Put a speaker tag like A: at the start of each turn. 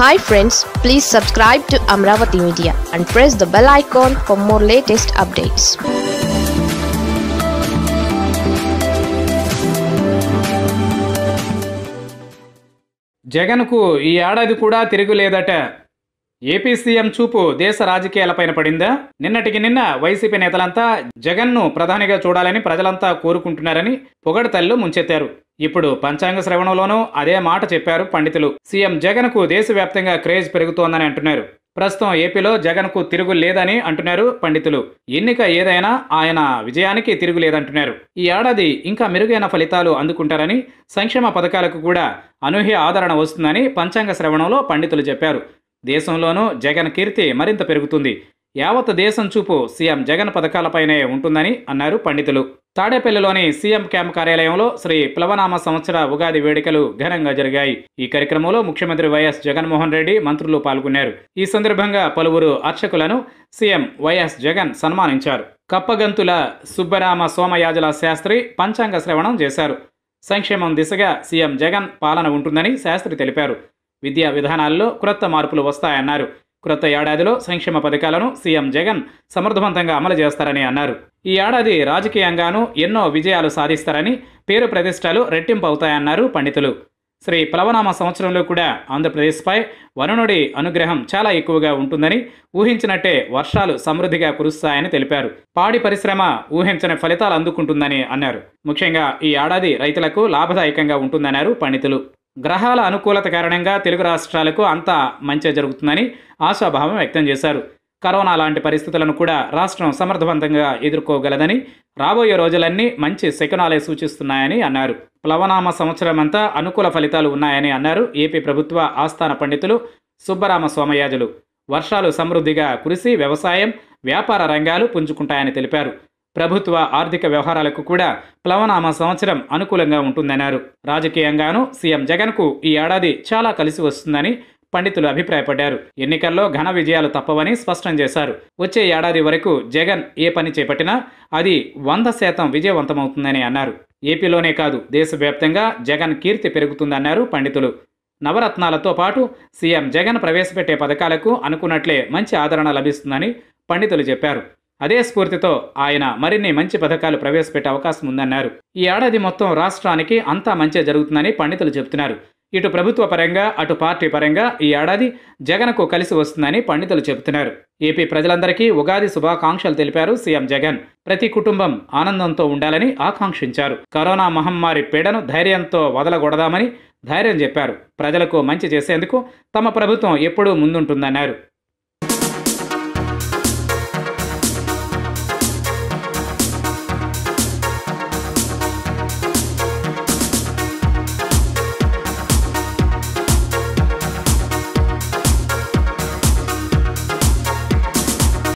A: hi friends please subscribe to Amaravati media and press the bell icon for more latest updates జగన్కు ఈ ఏడాది కూడా తిరుగులేదట AP CM చూపు దేశ రాజకీయాలపైన పడిందా నిన్నటికి నిన్న వైసీపీ నేతలంతా జగన్ను ప్రధానిగా చూడాలని ప్రజలంతా కోరుకుంటున్నారని పొగడతల్లో ముంచెత్తారు ఇప్పుడు పంచాంగ శ్రవణంలోనూ అదే మాట చెప్పారు పండితులు సీఎం జగన్కు దేశవ్యాప్తంగా క్రేజ్ పెరుగుతోందని అంటున్నారు ప్రస్తుతం ఏపీలో జగన్కు తిరుగు లేదని అంటున్నారు పండితులు ఎన్నిక ఏదైనా ఆయన విజయానికి తిరుగు లేదంటున్నారు ఈ ఏడాది ఇంకా మెరుగైన ఫలితాలు అందుకుంటారని సంక్షేమ పథకాలకు కూడా అనూహ్య ఆదరణ వస్తుందని పంచాంగ శ్రవణంలో పండితులు చెప్పారు దేశంలోనూ జగన్ కీర్తి మరింత పెరుగుతుంది యావత్ దేశం చూపు సీఎం జగన్ పథకాలపైనే ఉంటుందని అన్నారు పండితులు తాడేపల్లిలోని సీఎం క్యాంప్ కార్యాలయంలో శ్రీ ప్లవనామ సంవత్సర ఉగాది వేడుకలు ఘనంగా జరిగాయి ఈ కార్యక్రమంలో ముఖ్యమంత్రి వైఎస్ జగన్మోహన్ రెడ్డి మంత్రులు పాల్గొన్నారు ఈ సందర్భంగా పలువురు అర్చకులను సీఎం వైఎస్ జగన్ సన్మానించారు కప్పగంతుల సుబ్బరామ సోమయాజల శాస్త్రి పంచాంగ శ్రవణం చేశారు సంక్షేమం దిశగా సీఎం జగన్ పాలన ఉంటుందని శాస్త్రి తెలిపారు విద్యా విధానాల్లో క్రొత్త మార్పులు వస్తాయన్నారు క్రొత్త ఏడాదిలో సంక్షేమ పథకాలను సీఎం జగన్ సమర్థవంతంగా అమలు చేస్తారని అన్నారు ఈ ఏడాది రాజకీయంగానూ ఎన్నో విజయాలు సాధిస్తారని పేరు ప్రతిష్టలు రెట్టింపు అవుతాయన్నారు పండితులు శ్రీ ప్లవనామ సంవత్సరంలో కూడా ఆంధ్రప్రదేశ్పై వరుణుడి అనుగ్రహం చాలా ఎక్కువగా ఉంటుందని ఊహించినట్టే వర్షాలు సమృద్ధిగా కురుస్తాయని తెలిపారు పాడి పరిశ్రమ ఊహించని ఫలితాలు అందుకుంటుందని అన్నారు ముఖ్యంగా ఈ ఏడాది రైతులకు లాభదాయకంగా ఉంటుందన్నారు పండితులు గ్రహాల అనుకూలత కారణంగా తెలుగు రాష్ట్రాలకు అంతా మంచి జరుగుతుందని ఆశాభావం వ్యక్తం చేశారు కరోనా లాంటి పరిస్థితులను కూడా రాష్ట్రం సమర్థవంతంగా ఎదుర్కోగలదని రాబోయే రోజులన్నీ మంచి శకునాలే సూచిస్తున్నాయని అన్నారు ప్లవనామ సంవత్సరం అంతా అనుకూల ఫలితాలు ఉన్నాయని అన్నారు ఏపీ ప్రభుత్వ ఆస్థాన పండితులు సుబ్బరామ సోమయాజులు వర్షాలు సమృద్ధిగా కురిసి వ్యవసాయం వ్యాపార రంగాలు పుంజుకుంటాయని తెలిపారు ప్రభుత్వ ఆర్థిక వ్యవహారాలకు కూడా ప్లవనామ సంవత్సరం అనుకూలంగా ఉంటుందన్నారు రాజకీయంగానూ సీఎం జగన్కు ఈ ఏడాది చాలా కలిసి వస్తుందని పండితులు అభిప్రాయపడ్డారు ఎన్నికల్లో ఘన విజయాలు తప్పవని స్పష్టం చేశారు వచ్చే ఏడాది వరకు జగన్ ఏ పని చేపట్టినా అది వంద శాతం విజయవంతమవుతుందని అన్నారు ఏపీలోనే కాదు దేశవ్యాప్తంగా జగన్ కీర్తి పెరుగుతుందన్నారు పండితులు నవరత్నాలతో పాటు సీఎం జగన్ ప్రవేశపెట్టే పథకాలకు అనుకున్నట్లే మంచి ఆదరణ లభిస్తుందని పండితులు చెప్పారు అదే స్ఫూర్తితో ఆయన మరిన్ని మంచి పథకాలు ప్రవేశపెట్టే అవకాశం ఉందన్నారు ఈ ఏడాది మొత్తం రాష్ట్రానికి అంతా మంచి జరుగుతుందని పండితులు చెబుతున్నారు ఇటు ప్రభుత్వ పరంగా అటు పార్టీ పరంగా ఈ ఏడాది జగన్కు కలిసి వస్తుందని పండితులు చెబుతున్నారు ఏపీ ప్రజలందరికీ ఉగాది శుభాకాంక్షలు తెలిపారు సీఎం జగన్ ప్రతి కుటుంబం ఆనందంతో ఉండాలని ఆకాంక్షించారు కరోనా మహమ్మారి పీడను ధైర్యంతో వదలగొడదామని ధైర్యం చెప్పారు ప్రజలకు మంచి చేసేందుకు తమ ప్రభుత్వం ఎప్పుడూ ముందుంటుందన్నారు